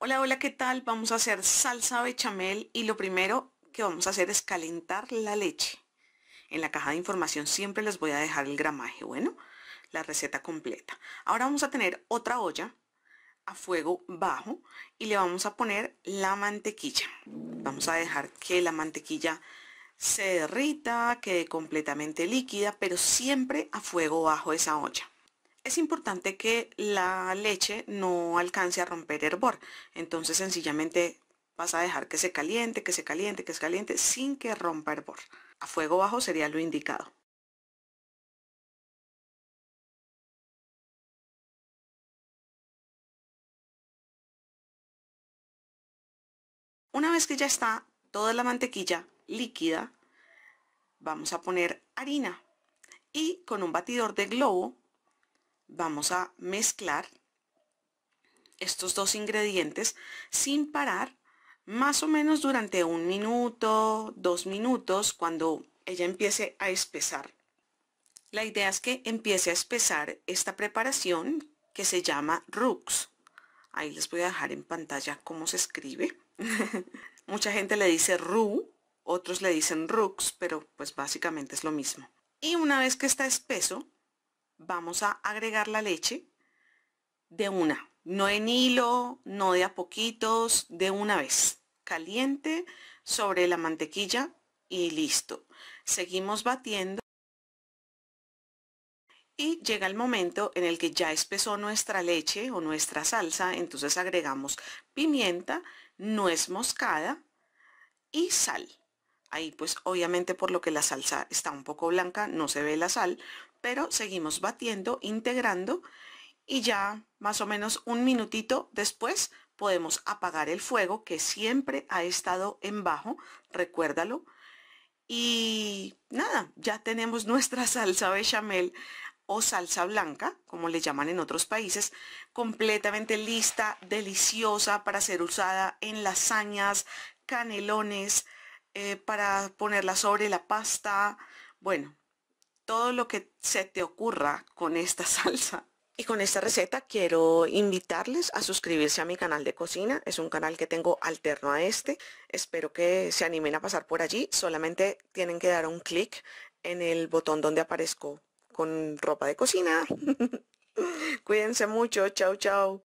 Hola, hola, ¿qué tal? Vamos a hacer salsa bechamel y lo primero que vamos a hacer es calentar la leche. En la caja de información siempre les voy a dejar el gramaje, bueno, la receta completa. Ahora vamos a tener otra olla a fuego bajo y le vamos a poner la mantequilla. Vamos a dejar que la mantequilla se derrita, quede completamente líquida, pero siempre a fuego bajo esa olla es importante que la leche no alcance a romper hervor, entonces sencillamente vas a dejar que se caliente, que se caliente, que se caliente sin que rompa hervor. A fuego bajo sería lo indicado. Una vez que ya está toda la mantequilla líquida, vamos a poner harina y con un batidor de globo vamos a mezclar estos dos ingredientes sin parar más o menos durante un minuto, dos minutos, cuando ella empiece a espesar. La idea es que empiece a espesar esta preparación que se llama Rux. Ahí les voy a dejar en pantalla cómo se escribe. Mucha gente le dice Ru, otros le dicen Rux, pero pues básicamente es lo mismo. Y una vez que está espeso, vamos a agregar la leche de una, no en hilo, no de a poquitos, de una vez. Caliente sobre la mantequilla y listo. Seguimos batiendo y llega el momento en el que ya espesó nuestra leche o nuestra salsa, entonces agregamos pimienta, nuez moscada y sal. Ahí pues obviamente por lo que la salsa está un poco blanca no se ve la sal, pero seguimos batiendo, integrando y ya más o menos un minutito después podemos apagar el fuego que siempre ha estado en bajo, recuérdalo. Y nada, ya tenemos nuestra salsa bechamel o salsa blanca, como le llaman en otros países, completamente lista, deliciosa para ser usada en lasañas, canelones, eh, para ponerla sobre la pasta. Bueno, todo lo que se te ocurra con esta salsa. Y con esta receta quiero invitarles a suscribirse a mi canal de cocina. Es un canal que tengo alterno a este. Espero que se animen a pasar por allí. Solamente tienen que dar un clic en el botón donde aparezco con ropa de cocina. Cuídense mucho. Chau, chau.